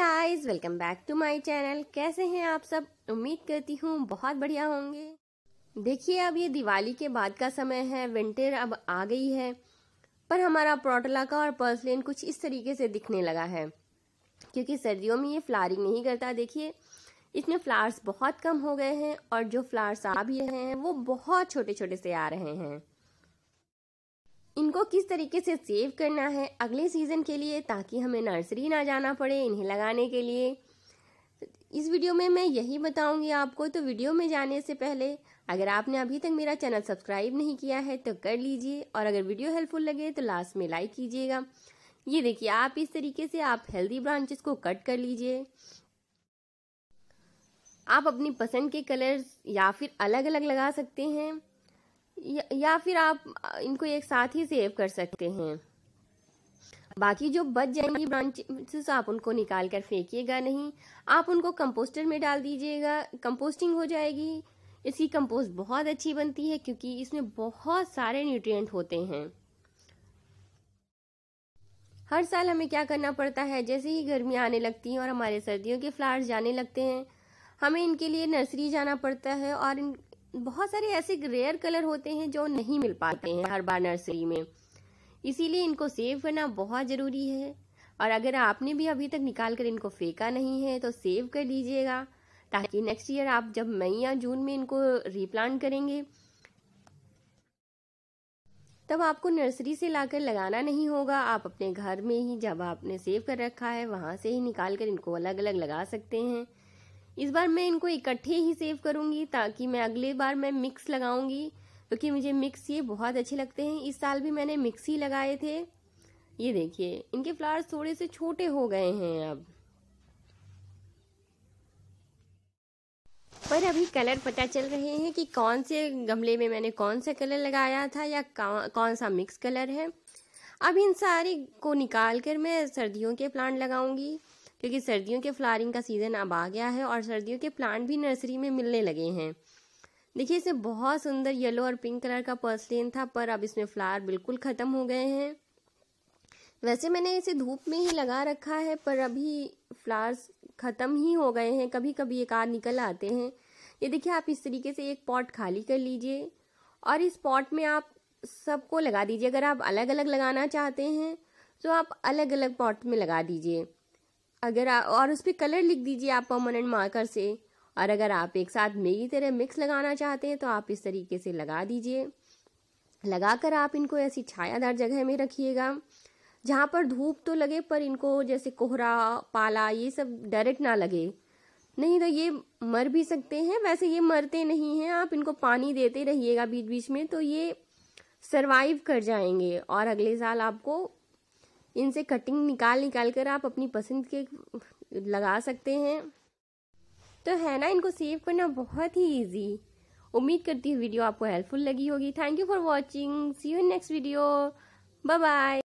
guys welcome back to my channel कैसे हैं आप सब उम्मीद करती हूँ बहुत बढ़िया होंगे देखिए अब ये दिवाली के बाद का समय है विंटर अब आ गई है पर हमारा का और पर्सलिन कुछ इस तरीके से दिखने लगा है क्योंकि सर्दियों में ये फ्लारिंग नहीं करता देखिए इसमें फ्लावर्स बहुत कम हो गए हैं और जो फ्लावर्स आ भी रहे हैं वो बहुत छोटे छोटे से आ रहे हैं इनको किस तरीके से सेव करना है अगले सीज़न के लिए ताकि हमें नर्सरी ना जाना पड़े इन्हें लगाने के लिए इस वीडियो में मैं यही बताऊंगी आपको तो वीडियो में जाने से पहले अगर आपने अभी तक मेरा चैनल सब्सक्राइब नहीं किया है तो कर लीजिए और अगर वीडियो हेल्पफुल लगे तो लास्ट में लाइक कीजिएगा ये देखिए आप इस तरीके से आप हेल्दी ब्रांचेस को कट कर लीजिए आप अपनी पसंद के कलर्स या फिर अलग अलग लगा सकते हैं या, फिर आप इनको एक साथ ही सेव कर सकते हैं बाकी जो बच जाएंगी ब्रांचेस आप उनको निकाल कर फेंकिएगा नहीं आप उनको कंपोस्टर में डाल दीजिएगा कंपोस्टिंग हो जाएगी इसकी कंपोस्ट बहुत अच्छी बनती है क्योंकि इसमें बहुत सारे न्यूट्रिएंट होते हैं हर साल हमें क्या करना पड़ता है जैसे ही गर्मी आने लगती है और हमारे सर्दियों के फ्लावर्स जाने लगते हैं हमें इनके लिए नर्सरी जाना पड़ता है और बहुत सारे ऐसे रेयर कलर होते हैं जो नहीं मिल पाते हैं हर बार नर्सरी में इसीलिए इनको सेव करना बहुत ज़रूरी है और अगर आपने भी अभी तक निकाल कर इनको फेंका नहीं है तो सेव कर लीजिएगा ताकि नेक्स्ट ईयर आप जब मई या जून में इनको रीप्लांट करेंगे तब आपको नर्सरी से लाकर लगाना नहीं होगा आप अपने घर में ही जब आपने सेव कर रखा है वहाँ से ही निकाल कर इनको अलग अलग लगा सकते हैं इस बार मैं इनको इकट्ठे ही सेव करूंगी ताकि मैं अगले बार मैं मिक्स लगाऊंगी क्योंकि तो मुझे मिक्स ये बहुत अच्छे लगते हैं इस साल भी मैंने मिक्स ही लगाए थे ये देखिए इनके फ्लावर्स थोड़े से छोटे हो गए हैं अब पर अभी कलर पता चल रहे हैं कि कौन से गमले में मैंने कौन सा कलर लगाया था या कौन सा मिक्स कलर है अब इन सारे को निकाल कर मैं सर्दियों के प्लांट लगाऊंगी क्योंकि सर्दियों के फ्लावरिंग का सीज़न अब आ गया है और सर्दियों के प्लांट भी नर्सरी में मिलने लगे हैं देखिए इसे बहुत सुंदर येलो और पिंक कलर का पर्सलिन था पर अब इसमें फ्लावर बिल्कुल ख़त्म हो गए हैं वैसे मैंने इसे धूप में ही लगा रखा है पर अभी फ्लावर्स ख़त्म ही हो गए हैं कभी कभी एक आध निकल आते हैं ये देखिए आप इस तरीके से एक पॉट खाली कर लीजिए और इस पॉट में आप सबको लगा दीजिए अगर आप अलग अलग लगाना चाहते हैं तो आप अलग अलग पॉट में लगा दीजिए अगर आ, और उस पर कलर लिख दीजिए आप परमानेंट मार्कर से और अगर आप एक साथ मेरी तरह मिक्स लगाना चाहते हैं तो आप इस तरीके से लगा दीजिए लगाकर आप इनको ऐसी छायादार जगह में रखिएगा जहाँ पर धूप तो लगे पर इनको जैसे कोहरा पाला ये सब डायरेक्ट ना लगे नहीं तो ये मर भी सकते हैं वैसे ये मरते नहीं हैं आप इनको पानी देते रहिएगा बीच बीच में तो ये सरवाइव कर जाएंगे और अगले साल आपको इनसे कटिंग निकाल निकाल कर आप अपनी पसंद के लगा सकते हैं तो है ना इनको सेव करना बहुत ही ईजी उम्मीद करती हूँ वीडियो आपको हेल्पफुल लगी होगी thank you for watching see you next video bye bye